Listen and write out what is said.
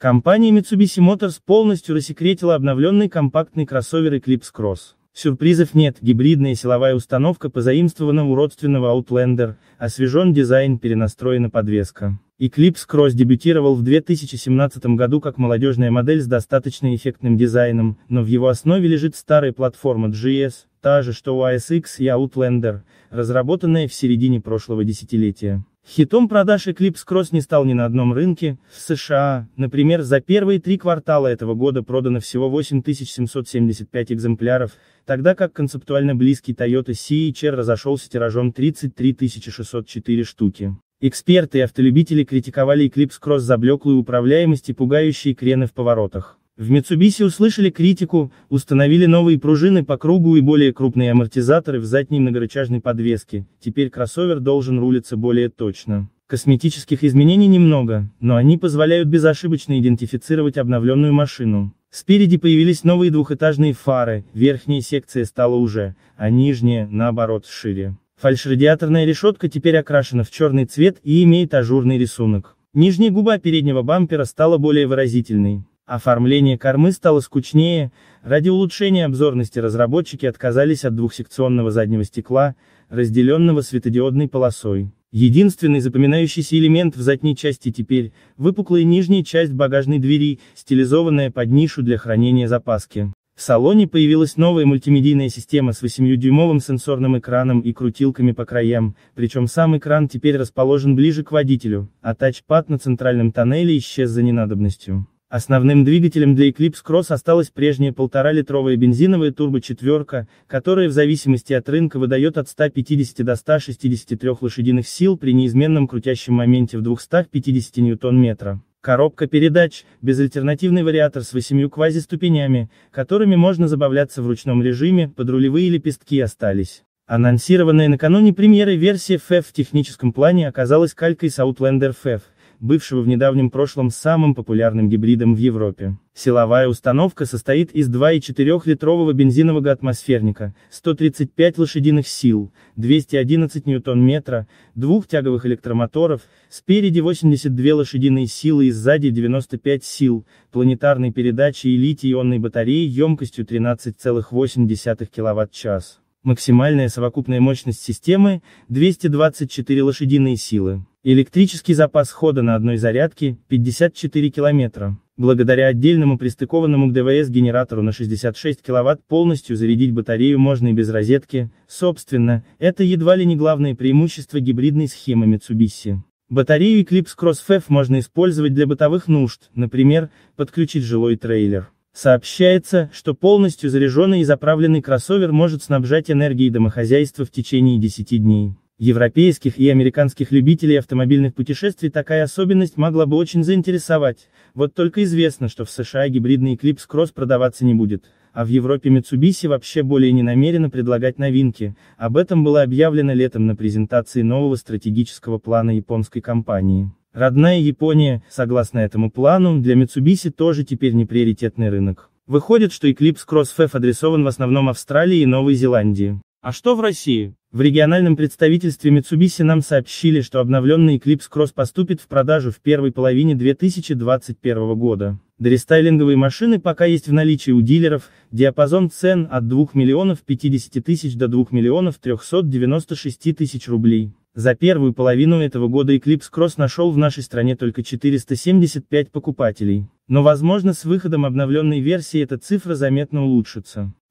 Компания Mitsubishi Motors полностью рассекретила обновленный компактный кроссовер Eclipse Cross. Сюрпризов нет, гибридная силовая установка позаимствована у родственного Outlander, освежен дизайн, перенастроена подвеска. Eclipse Cross дебютировал в 2017 году как молодежная модель с достаточно эффектным дизайном, но в его основе лежит старая платформа GS, та же что у ASX и Outlander, разработанная в середине прошлого десятилетия. Хитом продаж Eclipse Cross не стал ни на одном рынке, в США, например, за первые три квартала этого года продано всего 8775 экземпляров, тогда как концептуально близкий Toyota CHR разошелся тиражом 33 604 штуки. Эксперты и автолюбители критиковали Eclipse Cross за блеклую управляемость и пугающие крены в поворотах. В Mitsubishi услышали критику, установили новые пружины по кругу и более крупные амортизаторы в задней многорычажной подвеске, теперь кроссовер должен рулиться более точно. Косметических изменений немного, но они позволяют безошибочно идентифицировать обновленную машину. Спереди появились новые двухэтажные фары, верхняя секция стала уже, а нижняя, наоборот, шире. Фальшрадиаторная решетка теперь окрашена в черный цвет и имеет ажурный рисунок. Нижняя губа переднего бампера стала более выразительной. Оформление кормы стало скучнее, ради улучшения обзорности разработчики отказались от двухсекционного заднего стекла, разделенного светодиодной полосой. Единственный запоминающийся элемент в задней части теперь – выпуклая нижняя часть багажной двери, стилизованная под нишу для хранения запаски. В салоне появилась новая мультимедийная система с 8-дюймовым сенсорным экраном и крутилками по краям, причем сам экран теперь расположен ближе к водителю, а тачпад на центральном тоннеле исчез за ненадобностью. Основным двигателем для Eclipse Cross осталась прежняя полтора-литровая бензиновая турбочетверка, которая в зависимости от рынка выдает от 150 до 163 лошадиных сил при неизменном крутящем моменте в 250 ньютон-метра. Коробка передач, безальтернативный вариатор с восемью квази-ступенями, которыми можно забавляться в ручном режиме, подрулевые лепестки остались. Анонсированная накануне премьеры версия FF в техническом плане оказалась калькой с Outlander FF, бывшего в недавнем прошлом самым популярным гибридом в Европе. Силовая установка состоит из 2,4-литрового бензинового атмосферника, 135 лошадиных сил, 211 ньютон-метра, двух тяговых электромоторов, спереди 82 лошадиные силы и сзади 95 сил, планетарной передачи и литий-ионной батареи емкостью 13,8 кВт-час. Максимальная совокупная мощность системы – 224 лошадиные силы. Электрический запас хода на одной зарядке – 54 километра. Благодаря отдельному пристыкованному к ДВС-генератору на 66 кВт полностью зарядить батарею можно и без розетки, собственно, это едва ли не главное преимущество гибридной схемы Mitsubishi. Батарею Eclipse Cross можно использовать для бытовых нужд, например, подключить жилой трейлер. Сообщается, что полностью заряженный и заправленный кроссовер может снабжать энергией домохозяйства в течение 10 дней. Европейских и американских любителей автомобильных путешествий такая особенность могла бы очень заинтересовать, вот только известно, что в США гибридный Eclipse Cross продаваться не будет, а в Европе Mitsubishi вообще более не намерена предлагать новинки, об этом было объявлено летом на презентации нового стратегического плана японской компании. Родная Япония, согласно этому плану, для Mitsubishi тоже теперь не приоритетный рынок. Выходит, что Eclipse Cross FF адресован в основном Австралии и Новой Зеландии. А что в России? В региональном представительстве Mitsubishi нам сообщили, что обновленный Eclipse Cross поступит в продажу в первой половине 2021 года. Дорестайлинговые машины пока есть в наличии у дилеров, диапазон цен от 2 миллионов 50 тысяч до 2 миллионов 396 тысяч рублей. За первую половину этого года Eclipse Cross нашел в нашей стране только 475 покупателей. Но возможно с выходом обновленной версии эта цифра заметно улучшится.